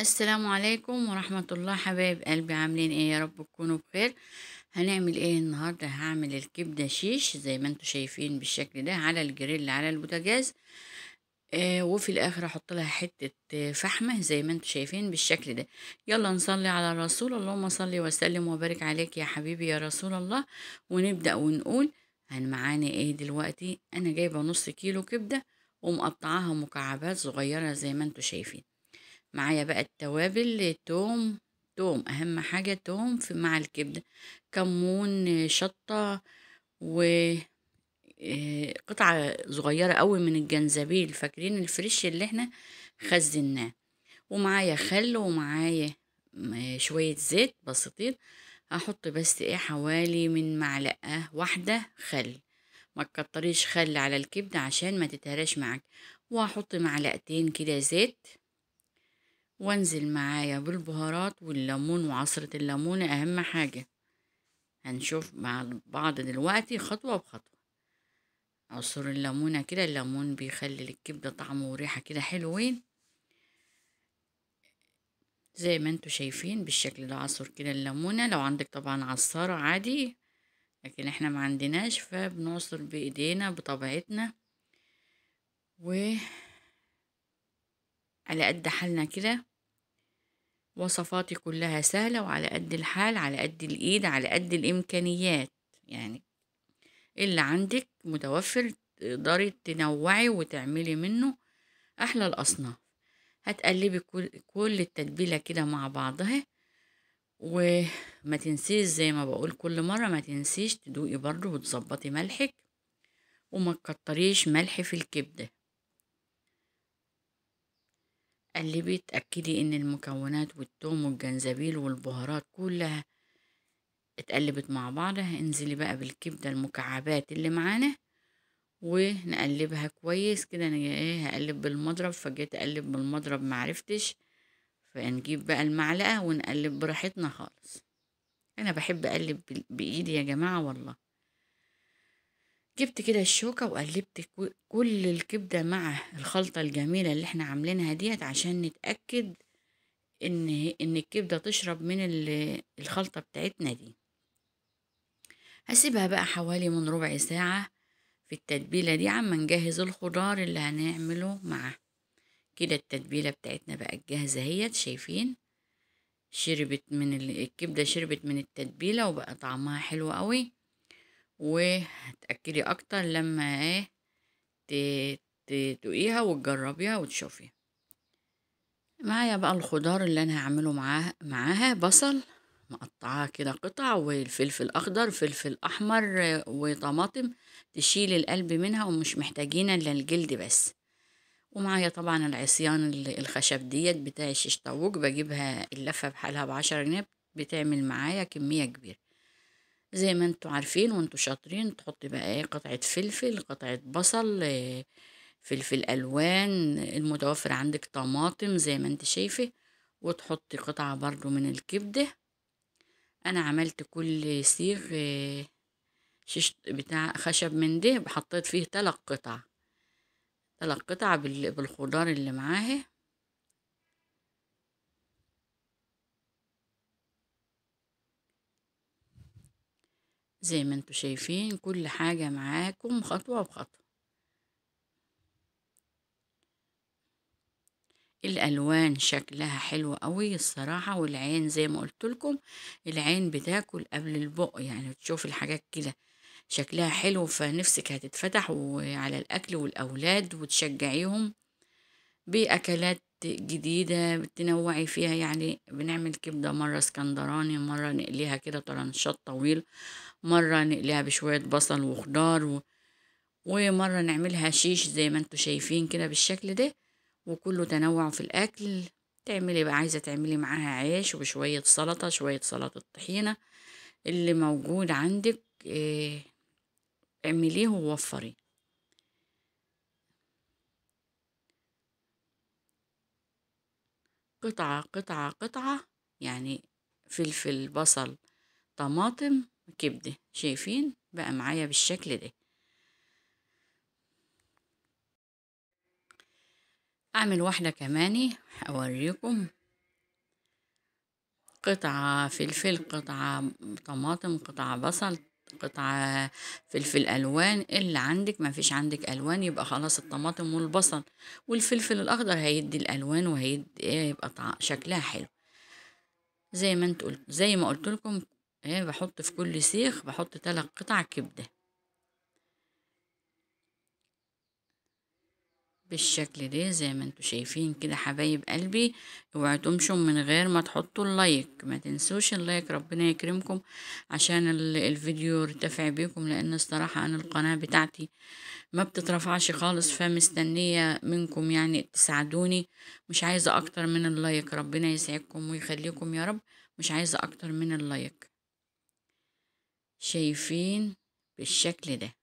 السلام عليكم ورحمة الله حبايب قلبي عاملين ايه يا رب تكونوا بخير هنعمل ايه النهاردة هعمل الكبدة شيش زي ما انتوا شايفين بالشكل ده على الجريل على البوتاجاز آه وفي الاخر احط لها حتة فحمة زي ما انتوا شايفين بالشكل ده يلا نصلي على رسول اللهم صلي وسلم وبارك عليك يا حبيبي يا رسول الله ونبدأ ونقول هن معانا ايه دلوقتي انا جايبة نص كيلو كبدة ومقطعاها مكعبات صغيرة زي ما انتوا شايفين معايا بقى التوابل توم توم اهم حاجة توم في مع الكبدة كمون شطة و آه، قطعة صغيرة قوي من الجنزبيل فاكرين الفريش اللي احنا خزناه ومعايا خل ومعايا شوية زيت بسيطين هحط بس ايه حوالي من معلقة واحدة خل ما تكتريش خل على الكبدة عشان ما تتهرش معك وهحط معلقتين كده زيت وانزل معايا بالبهارات والليمون وعصرة الليمون اهم حاجة هنشوف مع بعض دلوقتي خطوة بخطوة عصر الليمونة كده الليمون بيخلي الكبدة طعمه وريحة كده حلوين زي ما انتوا شايفين بالشكل ده عصر كده الليمونة لو عندك طبعا عصارة عادي لكن احنا ما عندناش فبنعصر بايدينا بطبيعتنا و على قد حالنا كده وصفاتي كلها سهلة وعلى قد الحال على قد الإيد على قد الإمكانيات يعني اللي عندك متوفر تقدري تنوعي وتعملي منه أحلى الأصناف هتقلبي كل التتبيلة كده مع بعضها وما تنسيش زي ما بقول كل مرة ما تنسيش تدوقي برضه وتظبطي ملحك وما تكتريش ملح في الكبدة قلبي اتأكدي إن المكونات والثوم والجنزبيل والبهارات كلها اتقلبت مع بعضها انزلي بقى بالكبدة المكعبات اللي معانا ونقلبها كويس كده انا ايه هقلب بالمضرب فجيت اقلب بالمضرب معرفتش فنجيب بقى المعلقة ونقلب براحتنا خالص انا بحب اقلب بايدي يا جماعة والله جبت كده الشوكة وقلبت كل الكبدة مع الخلطة الجميلة اللي احنا عاملينها ديت عشان نتأكد ان ان الكبدة تشرب من الخلطة بتاعتنا دي هسيبها بقى حوالي من ربع ساعة في التتبيلة دي عم نجهز الخضار اللي هنعمله معاه كده التتبيلة بتاعتنا بقت جاهزة اهيت شايفين شربت من الكبدة شربت من التتبيلة وبقى طعمها حلو قوي وهتأكدي اكتر لما ايه تدوقيها وتجربيها وتشوفي معايا بقى الخضار اللي انا هعمله معاها معاها بصل مقطعاه كده قطع والفلفل اخضر فلفل احمر وطماطم تشيل القلب منها ومش محتاجين الا الجلد بس ومعايا طبعا العصيان الخشب ديت بتاع الشيش طاووق بجيبها اللفه بحالها بعشرة جنيه بتعمل معايا كميه كبيره زي ما انتوا عارفين وانتوا شاطرين تحطي بقى ايه قطعة فلفل قطعة بصل فلفل الوان المتوفر عندك طماطم زي ما انت شايفه وتحطي قطعة برضو من الكبدة انا عملت كل سيغ شيش بتاع خشب من ده حطيت فيه تلات قطع تلات قطع بالخضار اللي معاه زي ما انتوا شايفين كل حاجة معاكم خطوة بخطوة الالوان شكلها حلو قوي الصراحه والعين زي ما قلت لكم العين بتاكل قبل البق يعني تشوف الحاجات كده شكلها حلو فنفسك هتتفتح وعلى الاكل والاولاد وتشجعيهم بأكلات جديدة بتنوعي فيها يعني بنعمل كبدة مرة اسكندراني مرة نقليها كده طرنشات طويل مرة نقليها بشوية بصل وخضار و... ومرة نعملها شيش زي ما انتوا شايفين كده بالشكل ده وكله تنوع في الأكل تعملي بقى عايزة تعملي معاها عيش وشوية سلطة شوية سلطة طحينة اللي موجود عندك آه، اعمليه ووفري قطعة قطعة قطعة يعني فلفل بصل طماطم كبدة شايفين بقى معايا بالشكل ده اعمل واحدة كمان اوريكم إيه؟ قطعة فلفل قطعة طماطم قطعة بصل قطعة فلفل ألوان اللي عندك ما فيش عندك ألوان يبقى خلاص الطماطم والبصل والفلفل الأخضر هيدي الألوان وهيدي إيه، يبقى شكلها حلو زي ما انت قلت زي ما قلت لكم إيه، بحط في كل سيخ بحط تلات قطع كبده بالشكل ده زي ما انتوا شايفين كده حبايب قلبي اوعوا تمشوا من غير ما تحطوا اللايك ما تنسوش اللايك ربنا يكرمكم عشان الفيديو يرتفع بيكم لان الصراحة انا القناة بتاعتي ما بتترفعش خالص فمستنية منكم يعني تساعدوني مش عايزة اكتر من اللايك ربنا يسعدكم ويخليكم يا رب مش عايزة اكتر من اللايك شايفين بالشكل ده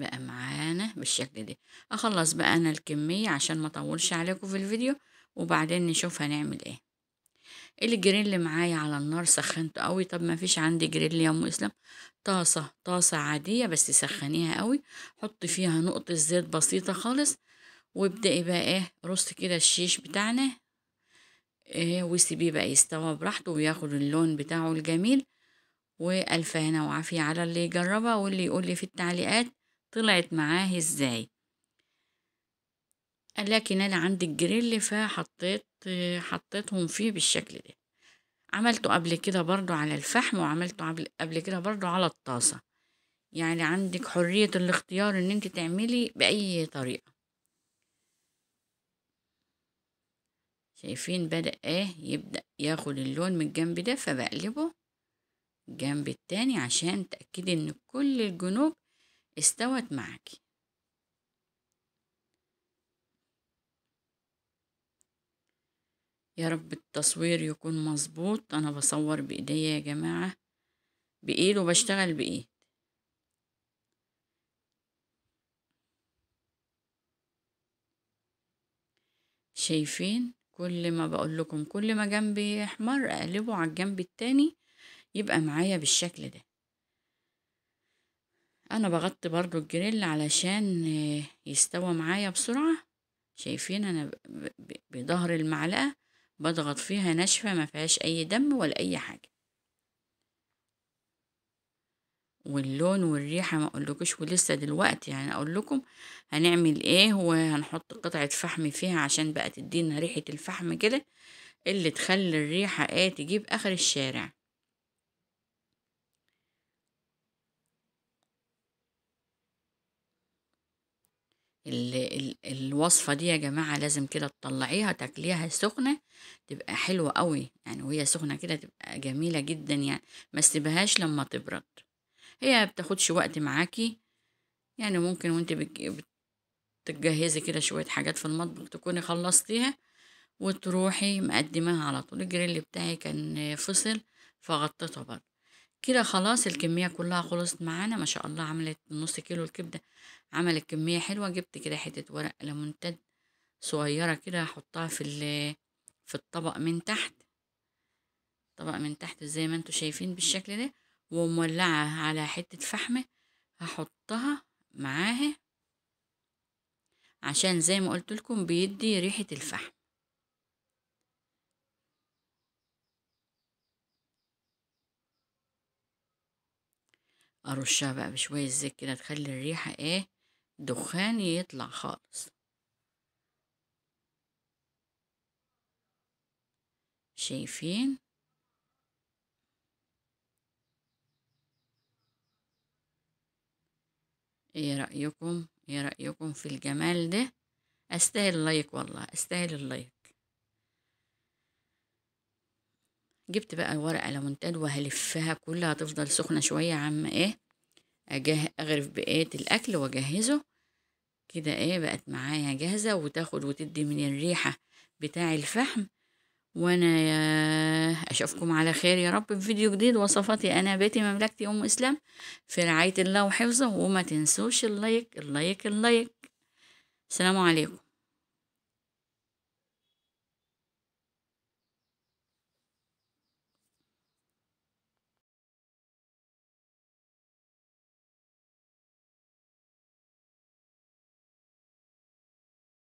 بقى معانا بالشكل ده اخلص بقى انا الكمية عشان ما اطولش عليكم في الفيديو وبعدين نشوف هنعمل ايه الجريل معايا على النار سخنته قوي طب ما فيش عندي جريل يا ام اسلام طاسة طاسة عادية بس سخنيها قوي حطي فيها نقطة زيت بسيطة خالص وابدأي بقى ايه رص كده الشيش بتاعنا ايه وسيبيه بقى يستوى براحته وياخد اللون بتاعه الجميل والف هنا وعافية على اللي يجربها واللي يقول لي في التعليقات طلعت معاه ازاي قال لكن انا عندي الجريل فحطيت حطيتهم فيه بالشكل ده عملته قبل كده برضو على الفحم وعملته قبل كده برضو على الطاسة يعني عندك حرية الاختيار ان انت تعملي بأي طريقة شايفين بدأ ايه يبدأ ياخد اللون من الجنب ده فبقلبه الجنب التاني عشان تأكدي ان كل الجنوب استوت معك يا رب التصوير يكون مظبوط انا بصور بايديا يا جماعه بايد وبشتغل بايد شايفين كل ما بقول لكم كل ما جنبي احمر اقلبه على الجنب التاني يبقى معايا بالشكل ده انا بغطي برضو الجريل علشان آه، يستوى معايا بسرعة شايفين انا بظهر المعلقة بضغط فيها ناشفة ما فيهاش اي دم ولا اي حاجة واللون والريحة ما اقولكوش ولسه دلوقتي يعني اقول لكم هنعمل ايه وهنحط قطعة فحم فيها عشان بقى تدينا ريحة الفحم كده اللي تخلي الريحة ايه تجيب اخر الشارع ال ال الوصفة دي يا جماعة لازم كده تطلعيها تاكليها سخنة تبقى حلوة قوي يعني وهي سخنة كده تبقى جميلة جدا يعني ما تسيبهاش لما تبرد هي بتاخدش وقت معاكي يعني ممكن وانت بتجهزي كده شوية حاجات في المطبخ تكوني خلصتيها وتروحي مقدماها على طول الجريل بتاعي كان فصل فغطيته برضه كده خلاص الكمية كلها خلصت معانا ما شاء الله عملت نص كيلو الكبدة عملت كمية حلوة جبت كده حتة ورق لمنتد صغيرة كده هحطها في في الطبق من تحت طبق من تحت زي ما انتوا شايفين بالشكل ده ومولعة على حتة فحمة هحطها معاها عشان زي ما قلت لكم بيدي ريحة الفحم أرشها بقى بشوية زيت كده تخلي الريحة ايه دخان يطلع خالص شايفين ايه رأيكم ايه رأيكم في الجمال ده استاهل اللايك والله استاهل اللايك جبت بقى ورقة لمونتال وهلفها كلها تفضل سخنة شوية عم ايه أجه أغرف بقية الأكل وأجهزه كده ايه بقت معايا جاهزة وتاخد وتدي من الريحة بتاع الفحم وانا يا... اشوفكم على خير يا رب في فيديو جديد وصفاتي انا بيتي مملكتي ام اسلام في رعاية الله وحفظه وما تنسوش اللايك اللايك اللايك السلام عليكم